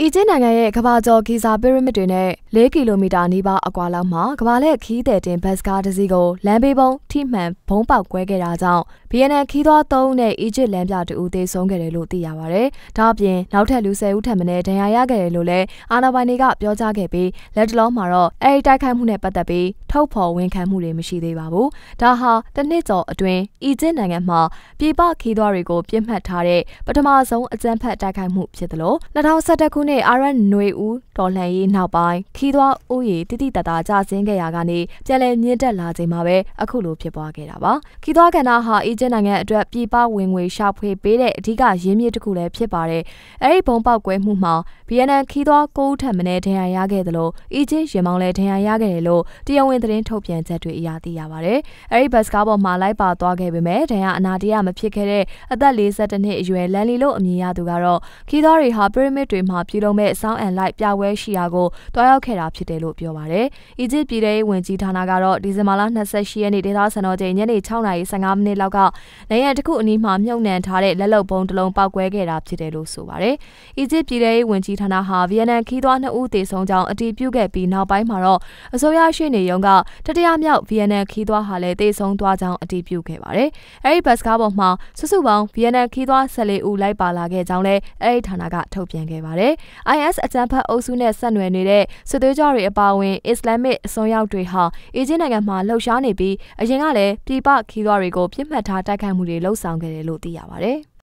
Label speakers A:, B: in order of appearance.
A: အီဂျစ်နိုင်ငံရဲ့ကဘာကျော်ဂီဇာပီရမစ်တွေနဲ့၄ကီလိုမီတာနီးပါးအကွာလောက်မှာကဘာလက်ခီးတဲ့တင်ဘတ်စကားတစ်စီးကိုလမ်းဘေးပုံထိမှန်ဘုံပေါက်ကွဲခဲ့တာကြောင့် BNN ခီးသွား၃ဦးနဲ့အီဂျစ်လမ်းပြတူဦးသေဆုံးခဲ့တယ်လို့သိရပါဗျ။ဒါ့အပြင်နောက်ထပ်လူ၁၀ဦးထပ်မံဒဏ်ရာရခဲ့တယ်လို့လည်းအာဏာပိုင်တွေကပြောကြားခဲ့ပြီးလက်တလုံးမှာတော့အဲဒီတိုက်ခိုက်မှုနဲ့ပတ်သက်ပြီးထုတ်ဖော်ဝန်ခံမှုတွေမရှိသေးပါဘူး။ဒါဟာတနှစ်ကျော်အတွင်းအီဂျစ်နိုင်ငံမှာပြည်ပခီးသွားတွေကိုပြစ်မှတ်ထားတဲ့ပထမဆုံးအကြမ်းဖက်တိုက်ခိုက်မှုဖြစ်တယ်လို့2011ခုနဲ့အာရန်နွေဦးတော်လှန်ရေးနောက်ပိုင်းခီးသွွားဥယျာဉ်တိတိတတကြဆင်းခဲ့ရာကနေပြန်လည်မြင့်တက်လာချိန်မှာပဲအခုလိုဖြစ်ပွားခဲ့တာပါခီးသွွားကဏ္ဍဟာအေဂျင့်နိုင်ငံအတွက်ပြည်ပဝင်ငွေရှာဖွေပေးတဲ့အဓိကရင်းမြစ်တစ်ခုလည်းဖြစ်ပါတယ်အဲဒီဘုံပေါက်ကွဲမှုမှာဗီယက်နမ်ခီးသွွား၉ဦးထပ်မံဒဏ်ရာရခဲ့သလိုအေဂျင့်ရင်မောင်းလည်းဒဏ်ရာရခဲ့တယ်လို့တရားဝင်သတင်းထုတ်ပြန်ချက်တွေအရသိရပါတယ်အဲဒီဘတ်စကားပေါ်မှာလိုက်ပါသွားခဲ့ပေမဲ့ဒဏ်ရာအနာတရမဖြစ်ခဲ့တဲ့အသက်၄၁နှစ်အရွယ်လန်လီလို့အမည်ရသူကတော့ခီးသွွားတွေဟာပီရမစ်တွေမှာပြပြုလုပ်မဲ့ Sound and Light ပြပွဲရှိရာကိုတွားရောက်ခဲ့တာဖြစ်တယ်လို့ပြောပါတယ်။အီဂျစ်ပြည်ထောင်စုဝန်ကြီးဌာနကတော့ဒီဇင်ဘာလ28ရက်နေ့ဒေသစံတော်ချိန်ညနေ6:55မိနစ်လောက်ကနေရတစ်ခုအနီးမှာမြုပ်နှံထားတဲ့လက်လုပ်ဗုံးတစ်လုံးပောက်ကွဲခဲ့တာဖြစ်တယ်လို့ဆိုပါတယ်။အီဂျစ်ပြည်ထောင်စုဝန်ကြီးဌာနဟာဗီယက်နမ်ခီးသွွား2ဦးသေဆုံးကြောင်းအတည်ပြုခဲ့ပြီးနောက်ပိုင်းမှာတော့အစိုးရရှေ့နေရုံးကတတိယမြောက်ဗီယက်နမ်ခီးသွွားဟာလည်းသေဆုံးသွားကြောင်းအတည်ပြုခဲ့ပါတယ်။အဲဒီဘတ်စကားပေါ်မှာစုစုပေါင်းဗီယက်နမ်ခီးသွွား14ဦးလိုက်ပါလာခဲ့ကြောင်းလည်းအဲဒီဌာနကထုတ်ပြန်ခဲ့ပါတယ် IS အကြမ်းဖက်အုပ်စုနဲ့ဆက်နွယ်နေတဲ့စစ်သွေးကြွတွေအပါအဝင်အစ္စလာမစ်အစွန်းရောက်တွေဟာအီဂျစ်နိုင်ငံမှာလှုပ်ရှားနေပြီးအရင်ကလည်းပြည်ပခီးသွွားတွေကိုပြစ်မှတ်ထားတိုက်ခိုက်မှုတွေလှုပ်ဆောင်ခဲ့တယ်လို့သိရပါဗျ။